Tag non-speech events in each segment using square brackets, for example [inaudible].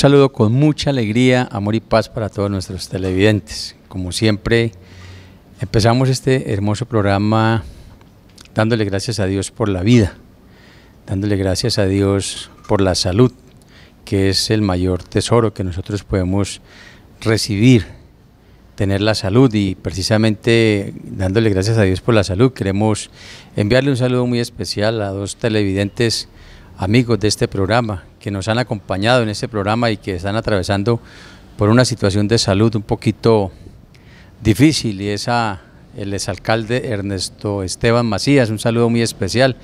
saludo con mucha alegría, amor y paz para todos nuestros televidentes. Como siempre, empezamos este hermoso programa dándole gracias a Dios por la vida, dándole gracias a Dios por la salud, que es el mayor tesoro que nosotros podemos recibir, tener la salud y precisamente dándole gracias a Dios por la salud, queremos enviarle un saludo muy especial a dos televidentes amigos de este programa, que nos han acompañado en este programa y que están atravesando por una situación de salud un poquito difícil y es el exalcalde Ernesto Esteban Macías, un saludo muy especial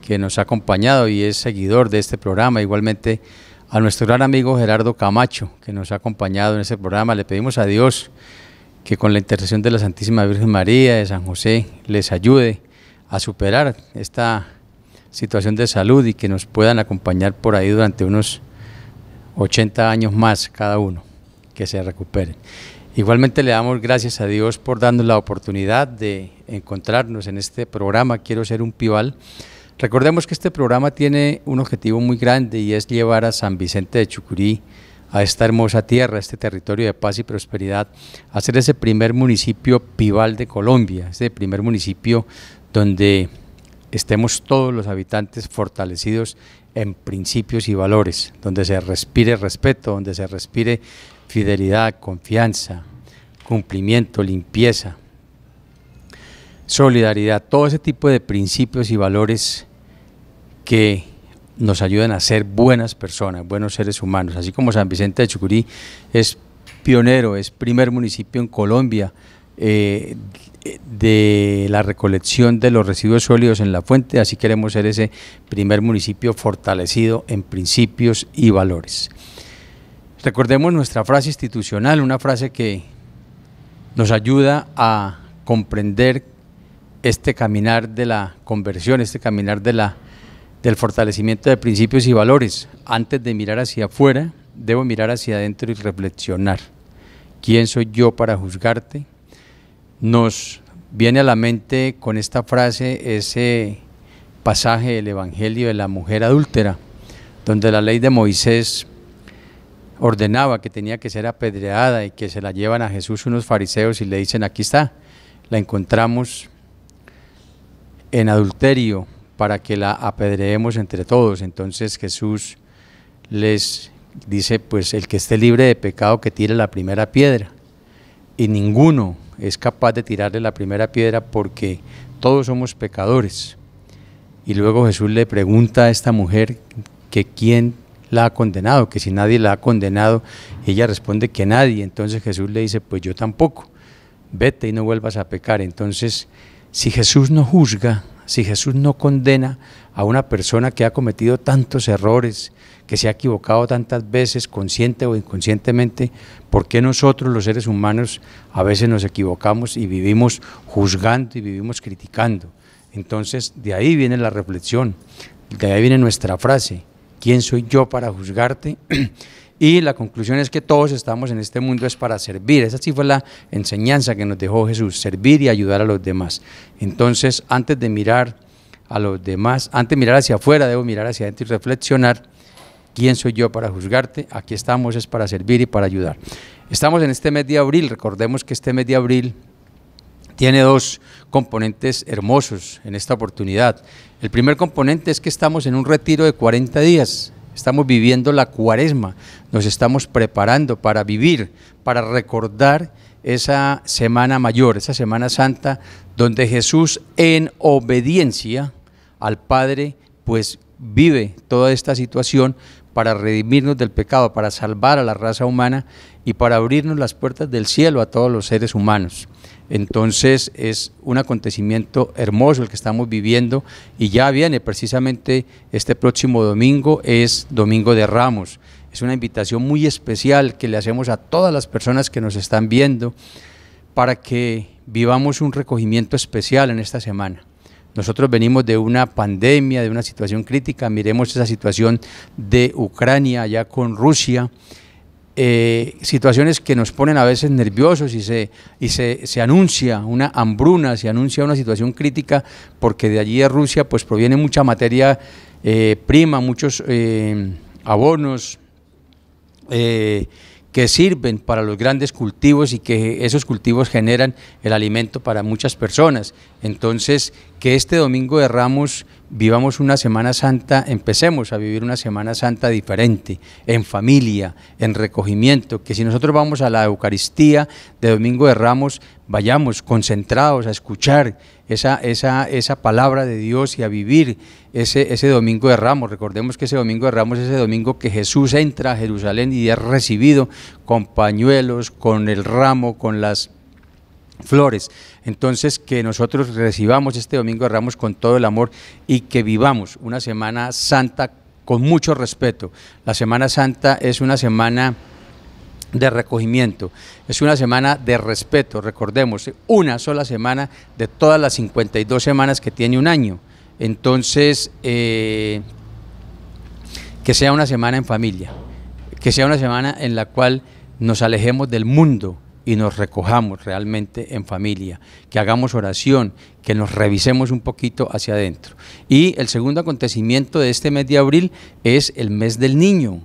que nos ha acompañado y es seguidor de este programa, igualmente a nuestro gran amigo Gerardo Camacho, que nos ha acompañado en este programa, le pedimos a Dios que con la intercesión de la Santísima Virgen María, de San José, les ayude a superar esta situación de salud y que nos puedan acompañar por ahí durante unos 80 años más cada uno, que se recuperen. Igualmente le damos gracias a Dios por darnos la oportunidad de encontrarnos en este programa Quiero ser un pival. Recordemos que este programa tiene un objetivo muy grande y es llevar a San Vicente de Chucurí, a esta hermosa tierra, a este territorio de paz y prosperidad, a ser ese primer municipio pival de Colombia, ese primer municipio donde estemos todos los habitantes fortalecidos en principios y valores, donde se respire respeto, donde se respire fidelidad, confianza, cumplimiento, limpieza, solidaridad, todo ese tipo de principios y valores que nos ayudan a ser buenas personas, buenos seres humanos. Así como San Vicente de Chucurí es pionero, es primer municipio en Colombia eh, eh, de la recolección de los residuos sólidos en la fuente, así queremos ser ese primer municipio fortalecido en principios y valores. Recordemos nuestra frase institucional, una frase que nos ayuda a comprender este caminar de la conversión, este caminar de la, del fortalecimiento de principios y valores. Antes de mirar hacia afuera, debo mirar hacia adentro y reflexionar. ¿Quién soy yo para juzgarte? nos viene a la mente con esta frase ese pasaje del Evangelio de la mujer adúltera, donde la ley de Moisés ordenaba que tenía que ser apedreada y que se la llevan a Jesús unos fariseos y le dicen, aquí está, la encontramos en adulterio para que la apedreemos entre todos. Entonces Jesús les dice, pues el que esté libre de pecado que tire la primera piedra. Y ninguno es capaz de tirarle la primera piedra porque todos somos pecadores. Y luego Jesús le pregunta a esta mujer que quién la ha condenado, que si nadie la ha condenado, ella responde que nadie. Entonces Jesús le dice, pues yo tampoco, vete y no vuelvas a pecar. Entonces, si Jesús no juzga, si Jesús no condena a una persona que ha cometido tantos errores, que se ha equivocado tantas veces, consciente o inconscientemente, ¿por qué nosotros los seres humanos a veces nos equivocamos y vivimos juzgando y vivimos criticando? Entonces, de ahí viene la reflexión, de ahí viene nuestra frase, ¿quién soy yo para juzgarte? [clears throat] y la conclusión es que todos estamos en este mundo es para servir. Esa sí fue la enseñanza que nos dejó Jesús, servir y ayudar a los demás. Entonces, antes de mirar a los demás, antes de mirar hacia afuera, debo mirar hacia adentro y reflexionar. ¿Quién soy yo para juzgarte? Aquí estamos, es para servir y para ayudar. Estamos en este mes de abril, recordemos que este mes de abril tiene dos componentes hermosos en esta oportunidad. El primer componente es que estamos en un retiro de 40 días, Estamos viviendo la cuaresma, nos estamos preparando para vivir, para recordar esa semana mayor, esa semana santa, donde Jesús en obediencia al Padre, pues vive toda esta situación para redimirnos del pecado, para salvar a la raza humana y para abrirnos las puertas del cielo a todos los seres humanos. Entonces es un acontecimiento hermoso el que estamos viviendo y ya viene precisamente este próximo domingo, es Domingo de Ramos. Es una invitación muy especial que le hacemos a todas las personas que nos están viendo para que vivamos un recogimiento especial en esta semana. Nosotros venimos de una pandemia, de una situación crítica, miremos esa situación de Ucrania allá con Rusia eh, situaciones que nos ponen a veces nerviosos y, se, y se, se, anuncia una hambruna, se anuncia una situación crítica, porque de allí de Rusia pues proviene mucha materia eh, prima, muchos eh, abonos, que sirven para los grandes cultivos y que esos cultivos generan el alimento para muchas personas. Entonces, que este domingo de Ramos vivamos una Semana Santa, empecemos a vivir una Semana Santa diferente, en familia, en recogimiento, que si nosotros vamos a la Eucaristía de Domingo de Ramos, vayamos concentrados a escuchar esa, esa, palabra de Dios y a vivir ese, ese domingo de Ramos. Recordemos que ese domingo de Ramos es ese domingo que Jesús entra a Jerusalén y es recibido con pañuelos, con el ramo, con las flores. Entonces, que nosotros recibamos este domingo de Ramos con todo el amor y que vivamos una Semana Santa con mucho respeto. La Semana Santa es una semana de recogimiento. Es una semana de respeto, recordemos, una sola semana de todas las 52 semanas que tiene un año. Entonces, eh, que sea una semana en familia, que sea una semana en la cual nos alejemos del mundo y nos recojamos realmente en familia, que hagamos oración, que nos revisemos un poquito hacia adentro. Y el segundo acontecimiento de este mes de abril es el mes del niño.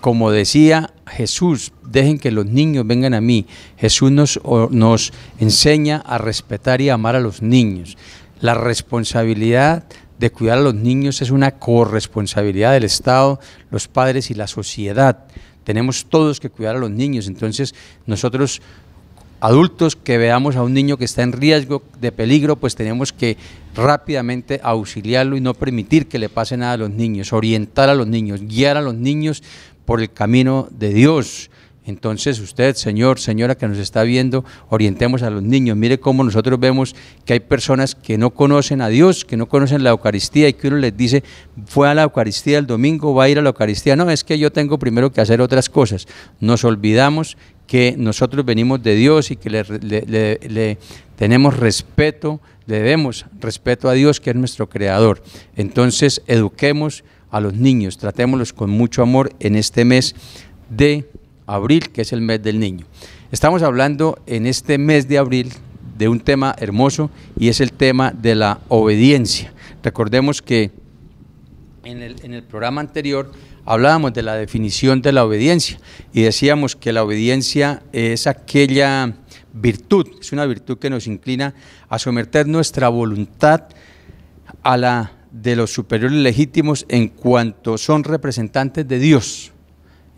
Como decía Jesús, dejen que los niños vengan a mí. Jesús nos, nos enseña a respetar y amar a los niños. La responsabilidad de cuidar a los niños es una corresponsabilidad del Estado, los padres y la sociedad. Tenemos todos que cuidar a los niños, entonces nosotros adultos que veamos a un niño que está en riesgo de peligro, pues tenemos que rápidamente auxiliarlo y no permitir que le pase nada a los niños, orientar a los niños, guiar a los niños por el camino de Dios. Entonces usted, señor, señora que nos está viendo, orientemos a los niños. Mire cómo nosotros vemos que hay personas que no conocen a Dios, que no conocen la Eucaristía y que uno les dice, fue a la Eucaristía el domingo, va a ir a la Eucaristía. No, es que yo tengo primero que hacer otras cosas. Nos olvidamos que nosotros venimos de Dios y que le, tenemos respeto, le debemos respeto a Dios que es nuestro creador. Entonces, eduquemos a los niños. Tratémoslos con mucho amor en este mes de abril, que es el mes del niño. Estamos hablando en este mes de abril de un tema hermoso y es el tema de la obediencia. Recordemos que en el, en el programa anterior hablábamos de la definición de la obediencia y decíamos que la obediencia es aquella virtud, es una virtud que nos inclina a someter nuestra voluntad a la de los superiores legítimos en cuanto son representantes de Dios.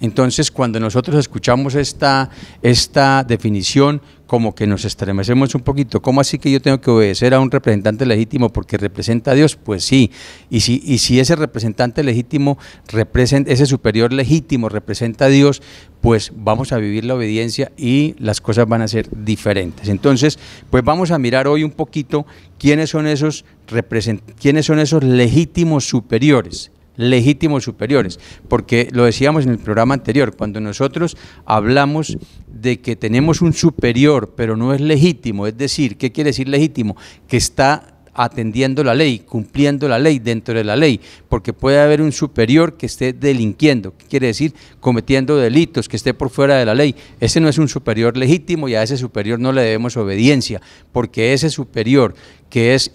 Entonces, cuando nosotros escuchamos esta, esta definición, como que nos estremecemos un poquito. ¿Cómo así que yo tengo que obedecer a un representante legítimo porque representa a Dios? Pues sí. Y si, y si ese representante legítimo, representa, ese superior legítimo representa a Dios, pues vamos a vivir la obediencia y las cosas van a ser diferentes. Entonces, pues vamos a mirar hoy un poquito quiénes son esos, represent quiénes son esos legítimos superiores legítimos superiores, porque lo decíamos en el programa anterior, cuando nosotros hablamos de que tenemos un superior, pero no es legítimo, es decir, ¿qué quiere decir legítimo? Que está atendiendo la ley, cumpliendo la ley, dentro de la ley, porque puede haber un superior que esté delinquiendo, que quiere decir cometiendo delitos, que esté por fuera de la ley. Ese no es un superior legítimo y a ese superior no le debemos obediencia, porque ese superior que es,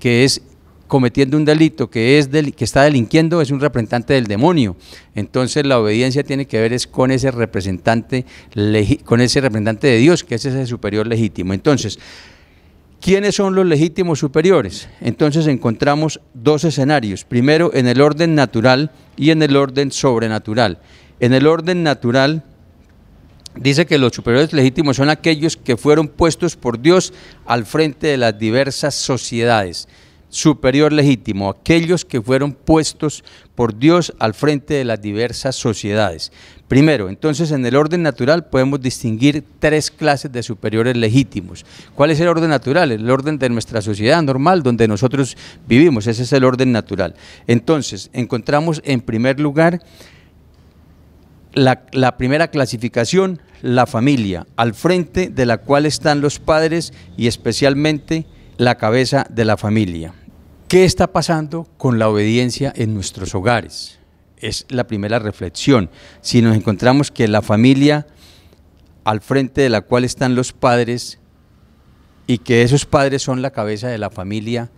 que es cometiendo un delito que, es del, que está delinquiendo es un representante del demonio. Entonces la obediencia tiene que ver es con ese representante, con ese representante de Dios, que es ese superior legítimo. Entonces, ¿quiénes son los legítimos superiores? Entonces encontramos dos escenarios. Primero, en el orden natural y en el orden sobrenatural. En el orden natural dice que los superiores legítimos son aquellos que fueron puestos por Dios al frente de las diversas sociedades superior legítimo, aquellos que fueron puestos por Dios al frente de las diversas sociedades. Primero, entonces en el orden natural podemos distinguir tres clases de superiores legítimos. ¿Cuál es el orden natural? El orden de nuestra sociedad normal, donde nosotros vivimos, ese es el orden natural. Entonces, encontramos en primer lugar la, la, primera clasificación, la familia, al frente de la cual están los padres y especialmente la cabeza de la familia. ¿Qué está pasando con la obediencia en nuestros hogares? Es la primera reflexión. Si nos encontramos que la familia al frente de la cual están los padres y que esos padres son la cabeza de la familia,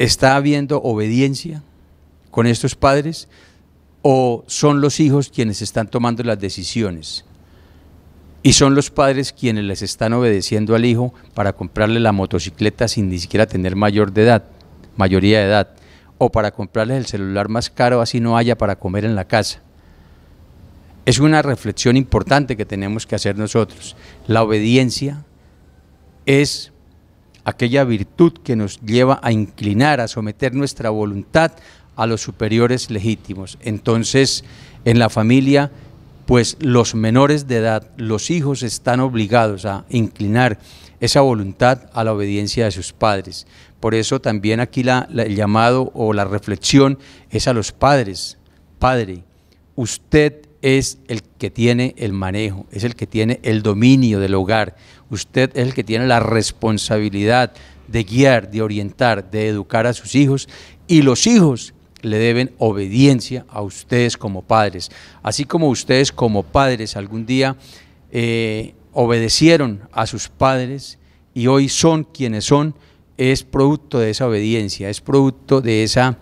¿está habiendo obediencia con estos padres o son los hijos quienes están tomando las decisiones? Y son los padres quienes les están obedeciendo al hijo para comprarle la motocicleta sin ni siquiera tener mayor de edad, mayoría de edad, o para comprarle el celular más caro así no haya para comer en la casa. Es una reflexión importante que tenemos que hacer nosotros. La obediencia es aquella virtud que nos lleva a inclinar, a someter nuestra voluntad a los superiores legítimos. Entonces, en la familia pues los menores de edad, los hijos están obligados a inclinar esa voluntad a la obediencia de sus padres. Por eso también aquí el llamado o la reflexión es a los padres. Padre, usted es el que tiene el manejo, es el que tiene el dominio del hogar, usted es el que tiene la responsabilidad de guiar, de orientar, de educar a sus hijos y los hijos le deben obediencia a ustedes como padres. Así como ustedes como padres algún día eh, obedecieron a sus padres y hoy son quienes son, es producto de esa obediencia, es producto de esa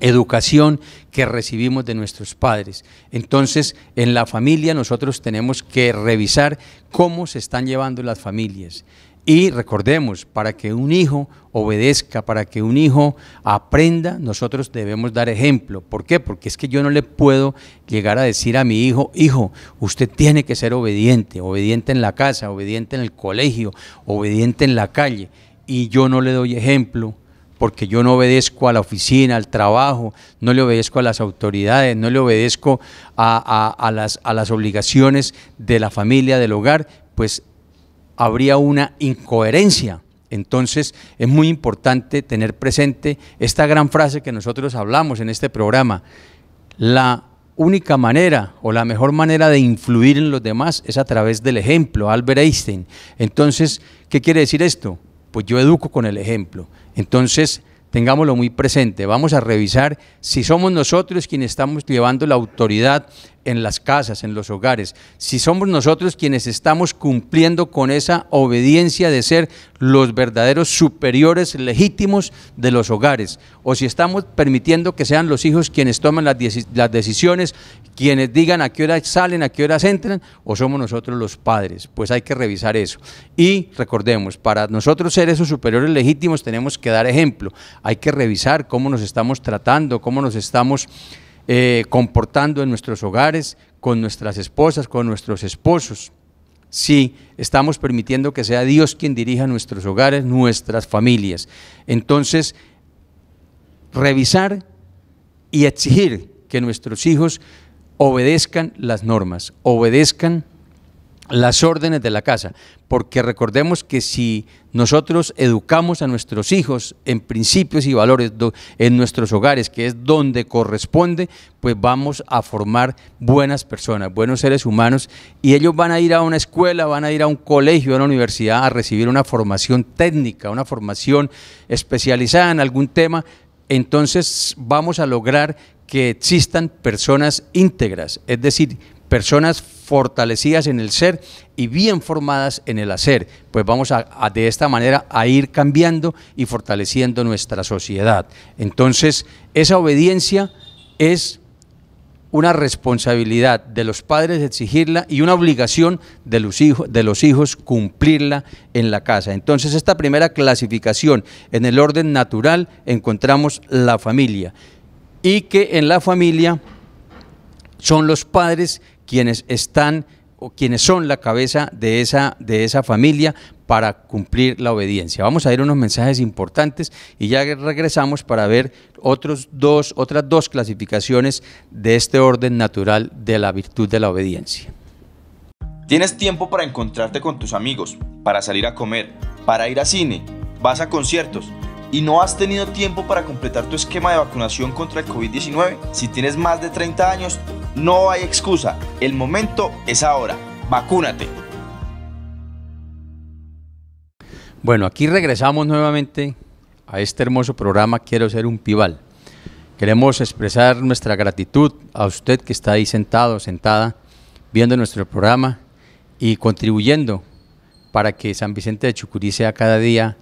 educación que recibimos de nuestros padres. Entonces, en la familia nosotros tenemos que revisar cómo se están llevando las familias. Y recordemos, para que un hijo obedezca, para que un hijo aprenda, nosotros debemos dar ejemplo. ¿Por qué? Porque es que yo no le puedo llegar a decir a mi hijo, hijo, usted tiene que ser obediente, obediente en la casa, obediente en el colegio, obediente en la calle. Y yo no le doy ejemplo porque yo no obedezco a la oficina, al trabajo, no le obedezco a las autoridades, no le obedezco a, las, a las obligaciones de la familia, del hogar, pues habría una incoherencia. Entonces es muy importante tener presente esta gran frase que nosotros hablamos en este programa. La única manera o la mejor manera de influir en los demás es a través del ejemplo, Albert Einstein. Entonces, ¿qué quiere decir esto? Pues yo educo con el ejemplo. Entonces, tengámoslo muy presente. Vamos a revisar si somos nosotros quienes estamos llevando la autoridad en las casas, en los hogares, si somos nosotros quienes estamos cumpliendo con esa obediencia de ser los verdaderos superiores legítimos de los hogares, o si estamos permitiendo que sean los hijos quienes tomen las, decisiones, quienes digan a qué hora salen, a qué horas entran, o somos nosotros los padres, pues hay que revisar eso. Y recordemos, para nosotros ser esos superiores legítimos tenemos que dar ejemplo, hay que revisar cómo nos estamos tratando, cómo nos estamos eh, comportando en nuestros hogares, con nuestras esposas, con nuestros esposos. Si sí, estamos permitiendo que sea Dios quien dirija nuestros hogares, nuestras familias. Entonces, revisar y exigir que nuestros hijos obedezcan las normas, obedezcan las órdenes de la casa, porque recordemos que si nosotros educamos a nuestros hijos en principios y valores en nuestros hogares, que es donde corresponde, pues vamos a formar buenas personas, buenos seres humanos, y ellos van a ir a una escuela, van a ir a un colegio, a una universidad, a recibir una formación técnica, una formación especializada en algún tema, entonces vamos a lograr que existan personas íntegras, es decir, personas fortalecidas en el ser y bien formadas en el hacer. Pues vamos a, de esta manera a ir cambiando y fortaleciendo nuestra sociedad. Entonces, esa obediencia es una responsabilidad de los padres exigirla y una obligación de los, hijos, de los hijos cumplirla en la casa. Entonces, esta primera clasificación en el orden natural encontramos la familia y que en la familia son los padres quienes están o quienes son la cabeza de esa, de esa familia para cumplir la obediencia. Vamos a ir unos mensajes importantes y ya regresamos para ver otros dos, otras dos clasificaciones de este orden natural de la virtud de la obediencia. Tienes tiempo para encontrarte con tus amigos, para salir a comer, para ir a cine, vas a conciertos y no has tenido tiempo para completar tu esquema de vacunación contra el COVID-19? Si tienes más de 30 años, no hay excusa. El momento es ahora. Vacúnate. Bueno, aquí regresamos nuevamente a este hermoso programa Quiero ser un pival. Queremos expresar nuestra gratitud a usted que está ahí sentado, sentada, viendo nuestro programa y contribuyendo para que San Vicente de Chucurí sea cada día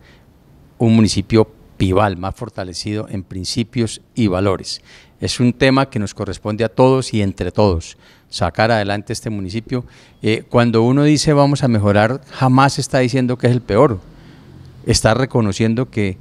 un municipio Pival, más fortalecido en principios y valores. Es un tema que nos corresponde a todos y entre todos, sacar adelante este municipio. Eh, cuando uno dice vamos a mejorar, jamás está diciendo que es el peor. Está reconociendo que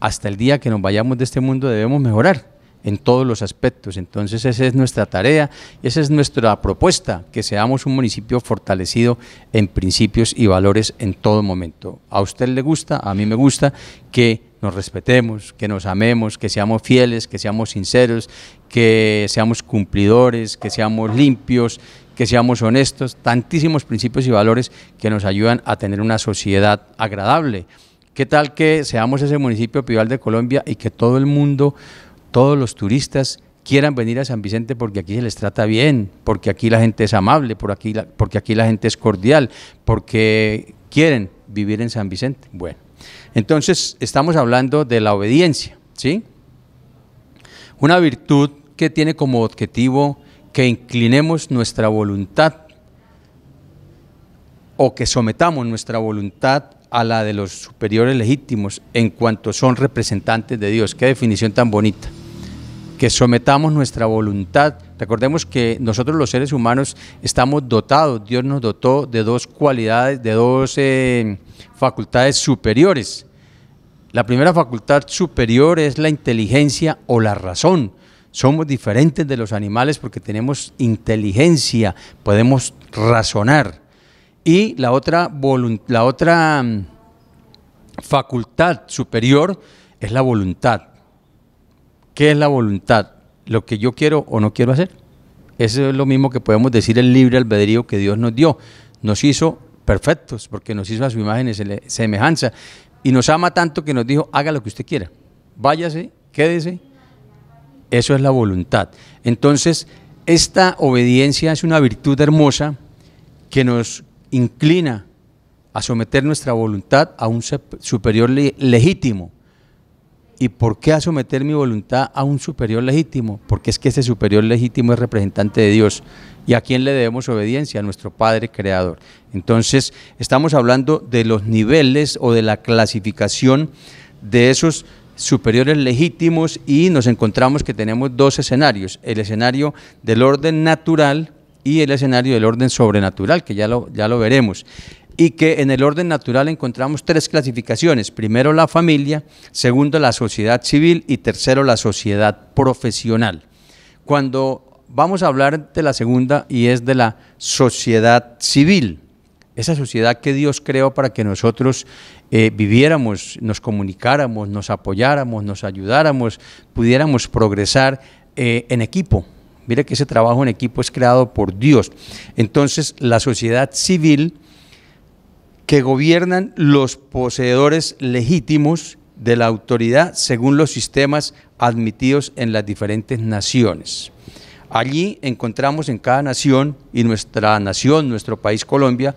hasta el día que nos vayamos de este mundo debemos mejorar en todos los aspectos. Entonces esa es nuestra tarea esa es nuestra propuesta, que seamos un municipio fortalecido en principios y valores en todo momento. A usted le gusta, a mí me gusta que nos respetemos, que nos amemos, que seamos fieles, que seamos sinceros, que seamos cumplidores, que seamos limpios, que seamos honestos, tantísimos principios y valores que nos ayudan a tener una sociedad agradable. ¿Qué tal que seamos ese municipio pival de Colombia y que todo el mundo todos los turistas quieran venir a San Vicente porque aquí se les trata bien, porque aquí la gente es amable, por aquí porque aquí la gente es cordial, porque quieren vivir en San Vicente. Bueno, entonces estamos hablando de la obediencia, ¿sí? Una virtud que tiene como objetivo que inclinemos nuestra voluntad o que sometamos nuestra voluntad a la de los superiores legítimos en cuanto son representantes de Dios. Qué definición tan bonita que sometamos nuestra voluntad. Recordemos que nosotros los seres humanos estamos dotados, Dios nos dotó de dos cualidades, de dos eh, facultades superiores. La primera facultad superior es la inteligencia o la razón. Somos diferentes de los animales porque tenemos inteligencia, podemos razonar. Y la otra, la otra mm, facultad superior es la voluntad ¿Qué es la voluntad? Lo que yo quiero o no quiero hacer. Eso es lo mismo que podemos decir el libre albedrío que Dios nos dio. Nos hizo perfectos porque nos hizo a su imagen y semejanza. Y nos ama tanto que nos dijo, haga lo que usted quiera. Váyase, quédese. Eso es la voluntad. Entonces, esta obediencia es una virtud hermosa que nos inclina a someter nuestra voluntad a un superior legítimo. ¿Y por qué a someter mi voluntad a un superior legítimo? Porque es que ese superior legítimo es representante de Dios. ¿Y a quién le debemos obediencia? A nuestro Padre Creador. Entonces, estamos hablando de los niveles o de la clasificación de esos superiores legítimos y nos encontramos que tenemos dos escenarios, el escenario del orden natural y el escenario del orden sobrenatural, que ya lo, ya lo veremos y que en el orden natural encontramos tres clasificaciones. Primero la familia, segundo la sociedad civil y tercero la sociedad profesional. Cuando vamos a hablar de la segunda y es de la sociedad civil, esa sociedad que Dios creó para que nosotros eh, viviéramos, nos comunicáramos, nos apoyáramos, nos ayudáramos, pudiéramos progresar eh, en equipo. Mire que ese trabajo en equipo es creado por Dios. Entonces, la sociedad civil que gobiernan los poseedores legítimos de la autoridad según los sistemas admitidos en las diferentes naciones. Allí encontramos en cada nación, y nuestra nación, nuestro país Colombia,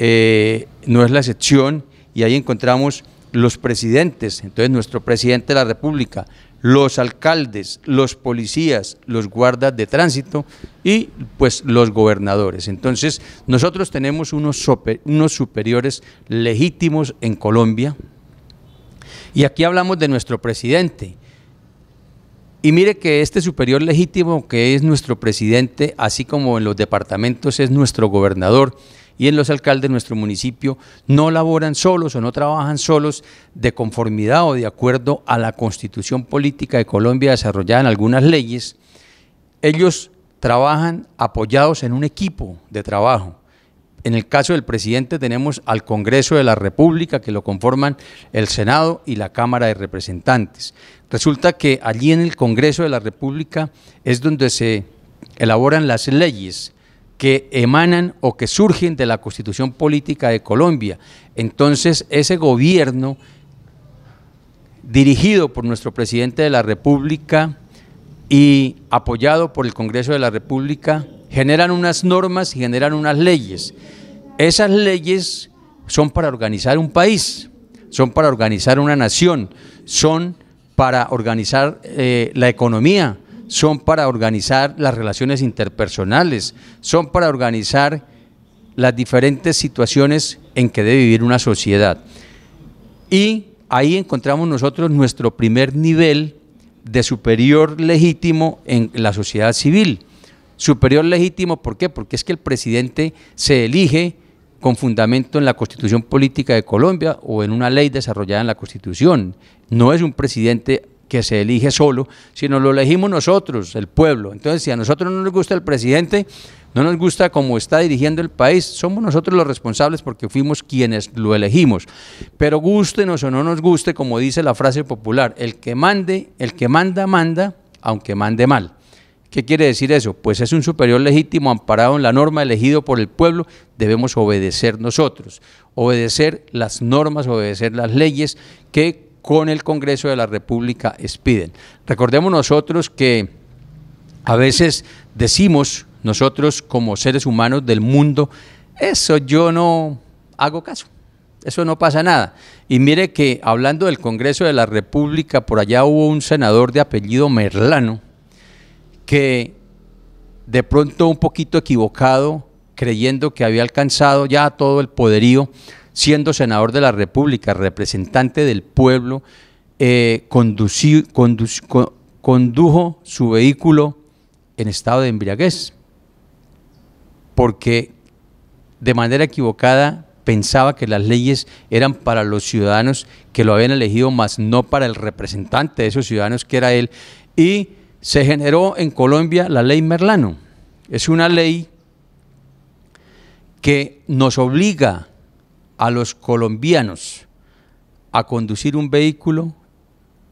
eh, no es la excepción, y ahí encontramos los presidentes, entonces nuestro presidente de la República, los alcaldes, los policías, los guardas de tránsito y pues los gobernadores. Entonces, nosotros tenemos unos, unos superiores legítimos en Colombia. Y aquí hablamos de nuestro presidente. Y mire que este superior legítimo que es nuestro presidente, así como en los departamentos es nuestro gobernador, y en los alcaldes de nuestro municipio no laboran solos o no trabajan solos de conformidad o de acuerdo a la constitución política de Colombia desarrollada en algunas leyes. Ellos trabajan apoyados en un equipo de trabajo. En el caso del presidente tenemos al Congreso de la República, que lo conforman el Senado y la Cámara de Representantes. Resulta que allí en el Congreso de la República es donde se elaboran las leyes que emanan o que surgen de la constitución política de Colombia. Entonces, ese gobierno dirigido por nuestro presidente de la República y apoyado por el Congreso de la República, generan unas normas y generan unas leyes. Esas leyes son para organizar un país, son para organizar una nación, son para organizar eh, la economía, son para organizar las relaciones interpersonales, son para organizar las diferentes situaciones en que debe vivir una sociedad. Y ahí encontramos nosotros nuestro primer nivel de superior legítimo en la sociedad civil. Superior legítimo, ¿por qué? Porque es que el presidente se elige con fundamento en la Constitución Política de Colombia o en una ley desarrollada en la Constitución. No es un presidente que se elige solo, sino lo elegimos nosotros, el pueblo. Entonces, si a nosotros no nos gusta el presidente, no nos gusta cómo está dirigiendo el país, somos nosotros los responsables porque fuimos quienes lo elegimos. Pero gustenos o no nos guste, como dice la frase popular, el que mande, el que manda, manda, aunque mande mal. ¿Qué quiere decir eso? Pues es un superior legítimo amparado en la norma elegido por el pueblo, debemos obedecer nosotros, obedecer las normas, obedecer las leyes que con el Congreso de la República expiden. Recordemos nosotros que a veces decimos nosotros como seres humanos del mundo, eso yo no hago caso, eso no pasa nada. Y mire que hablando del Congreso de la República, por allá hubo un senador de apellido Merlano que de pronto un poquito equivocado, creyendo que había alcanzado ya todo el poderío siendo senador de la República, representante del pueblo, eh, condujo su vehículo en estado de embriaguez, porque de manera equivocada pensaba que las leyes eran para los ciudadanos que lo habían elegido, más no para el representante de esos ciudadanos que era él. Y se generó en Colombia la ley Merlano. Es una ley que nos obliga a los colombianos a conducir un vehículo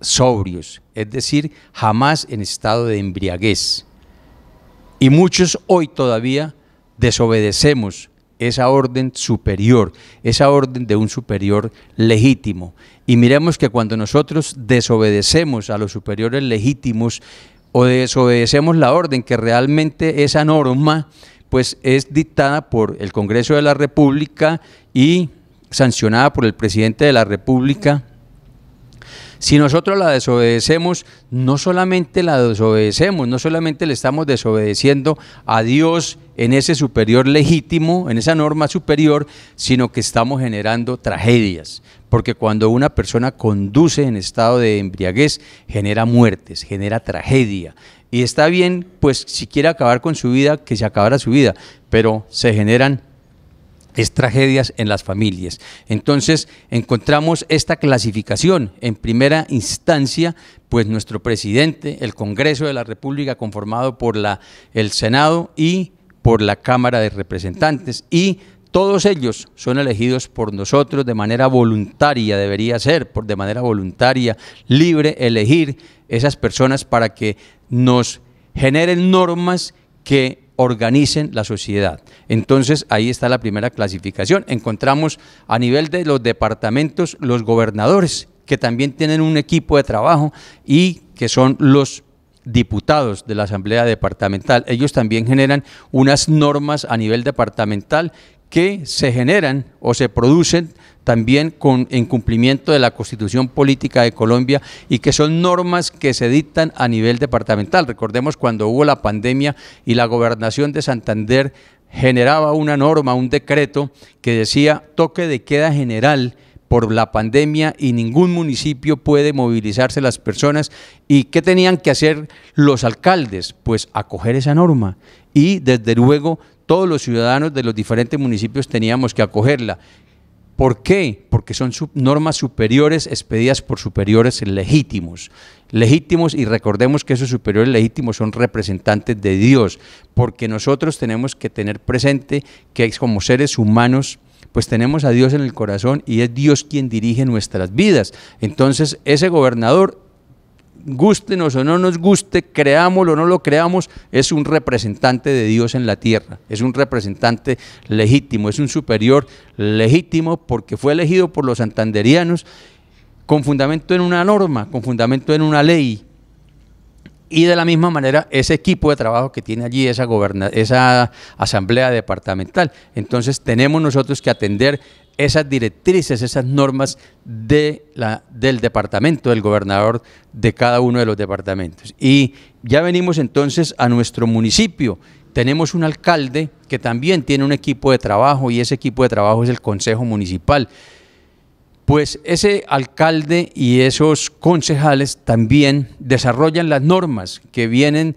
sobrios, es decir, jamás en estado de embriaguez. Y muchos hoy todavía desobedecemos esa orden superior, esa orden de un superior legítimo. Y miremos que cuando nosotros desobedecemos a los superiores legítimos o desobedecemos la orden, que realmente esa norma pues es dictada por el Congreso de la República y sancionada por el presidente de la República, si nosotros la desobedecemos, no solamente la desobedecemos, no solamente le estamos desobedeciendo a Dios en ese superior legítimo, en esa norma superior, sino que estamos generando tragedias. Porque cuando una persona conduce en estado de embriaguez, genera muertes, genera tragedia. Y está bien, pues si quiere acabar con su vida, que se acabara su vida, pero se generan es tragedias en las familias. Entonces, encontramos esta clasificación. En primera instancia, pues nuestro presidente, el Congreso de la República, conformado por la, el Senado y por la Cámara de Representantes, y todos ellos son elegidos por nosotros de manera voluntaria, debería ser, por de manera voluntaria, libre, elegir esas personas para que nos generen normas que organicen la sociedad. Entonces ahí está la primera clasificación. Encontramos a nivel de los departamentos los gobernadores, que también tienen un equipo de trabajo y que son los diputados de la Asamblea Departamental. Ellos también generan unas normas a nivel departamental que se generan o se producen también con, en cumplimiento de la Constitución Política de Colombia y que son normas que se dictan a nivel departamental. Recordemos cuando hubo la pandemia y la gobernación de Santander generaba una norma, un decreto que decía toque de queda general por la pandemia y ningún municipio puede movilizarse las personas. ¿Y qué tenían que hacer los alcaldes? Pues acoger esa norma y desde luego todos los ciudadanos de los diferentes municipios teníamos que acogerla. ¿Por qué? Porque son normas superiores expedidas por superiores legítimos. Legítimos, y recordemos que esos superiores legítimos son representantes de Dios, porque nosotros tenemos que tener presente que como seres humanos, pues tenemos a Dios en el corazón y es Dios quien dirige nuestras vidas. Entonces, ese gobernador gustenos o no nos guste, creámoslo o no lo creamos, es un representante de Dios en la tierra, es un representante legítimo, es un superior legítimo porque fue elegido por los santanderianos con fundamento en una norma, con fundamento en una ley. Y de la misma manera, ese equipo de trabajo que tiene allí esa, esa asamblea departamental. Entonces tenemos nosotros que atender esas directrices, esas normas de la, del departamento, del gobernador de cada uno de los departamentos. Y ya venimos entonces a nuestro municipio. Tenemos un alcalde que también tiene un equipo de trabajo y ese equipo de trabajo es el Consejo Municipal. Pues ese alcalde y esos concejales también desarrollan las normas que vienen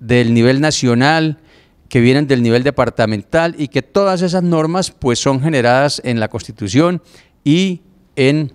del nivel nacional, que vienen del nivel departamental y que todas esas normas pues son generadas en la Constitución y en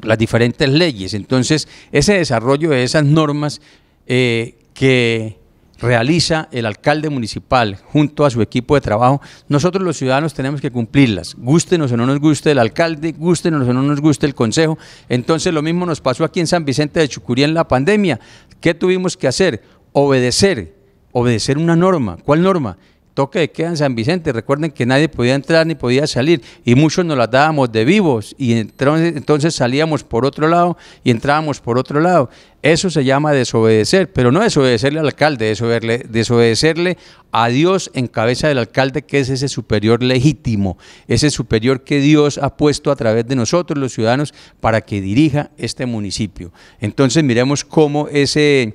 las diferentes leyes. Entonces, ese desarrollo de esas normas eh, que realiza el alcalde municipal junto a su equipo de trabajo, nosotros los ciudadanos tenemos que cumplirlas, gústenos o no nos guste el alcalde, gústenos o no nos guste el consejo. Entonces lo mismo nos pasó aquí en San Vicente de Chucurí en la pandemia. ¿Qué tuvimos que hacer? Obedecer obedecer una norma. ¿Cuál norma? Toque de queda en San Vicente. Recuerden que nadie podía entrar ni podía salir y muchos nos las dábamos de vivos y entonces, salíamos por otro lado y entrábamos por otro lado. Eso se llama desobedecer, pero no desobedecerle al alcalde, desobedecerle, desobedecerle a Dios en cabeza del alcalde, que es ese superior legítimo, ese superior que Dios ha puesto a través de nosotros, los ciudadanos, para que dirija este municipio. Entonces miremos cómo ese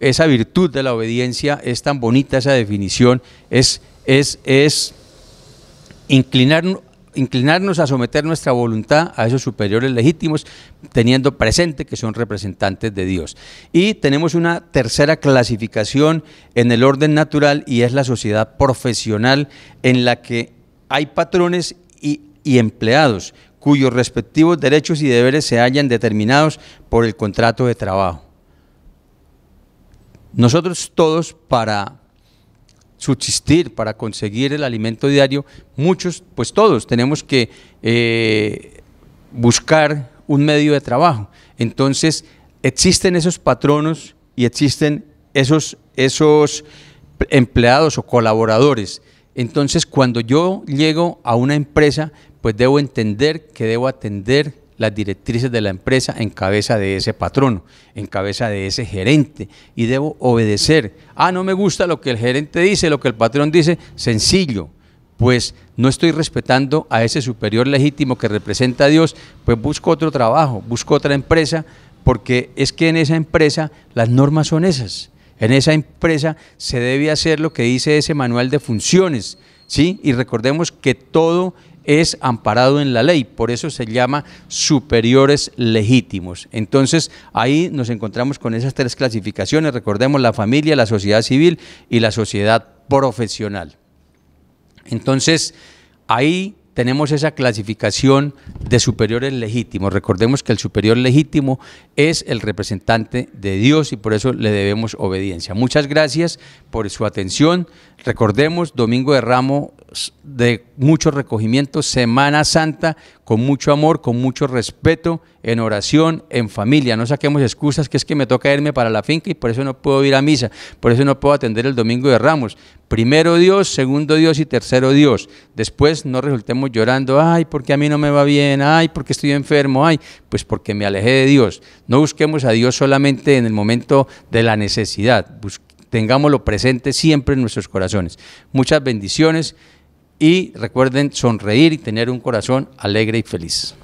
esa virtud de la obediencia es tan bonita, esa definición, es, es, es inclinarnos a someter nuestra voluntad a esos superiores legítimos, teniendo presente que son representantes de Dios. Y tenemos una tercera clasificación en el orden natural y es la sociedad profesional en la que hay patrones y, y empleados cuyos respectivos derechos y deberes se hayan determinados por el contrato de trabajo. Nosotros todos para subsistir, para conseguir el alimento diario, muchos, pues todos, tenemos que eh, buscar un medio de trabajo. Entonces, existen esos patronos y existen esos, esos empleados o colaboradores. Entonces, cuando yo llego a una empresa, pues debo entender que debo atender las directrices de la empresa en cabeza de ese patrono, en cabeza de ese gerente, y debo obedecer. Ah, no me gusta lo que el gerente dice, lo que el patrón dice, sencillo, pues no estoy respetando a ese superior legítimo que representa a Dios, pues busco otro trabajo, busco otra empresa, porque es que en esa empresa las normas son esas. En esa empresa se debe hacer lo que dice ese manual de funciones, ¿sí? Y recordemos que todo es amparado en la ley, por eso se llama superiores legítimos. Entonces ahí nos encontramos con esas tres clasificaciones, recordemos la familia, la sociedad civil y la sociedad profesional. Entonces ahí tenemos esa clasificación de superiores legítimos. Recordemos que el superior legítimo es el representante de Dios y por eso le debemos obediencia. Muchas gracias por su atención. Recordemos, Domingo de Ramo de mucho recogimiento, Semana Santa, con mucho amor, con mucho respeto, en oración, en familia. No saquemos excusas que es que me toca irme para la finca y por eso no puedo ir a misa, por eso no puedo atender el domingo de Ramos. Primero Dios, segundo Dios y tercero Dios. Después no resultemos llorando, ay, porque a mí no me va bien, ay, porque estoy enfermo, ay, pues porque me alejé de Dios. No busquemos a Dios solamente en el momento de la necesidad, tengámoslo presente siempre en nuestros corazones. Muchas bendiciones y recuerden sonreír y tener un corazón alegre y feliz.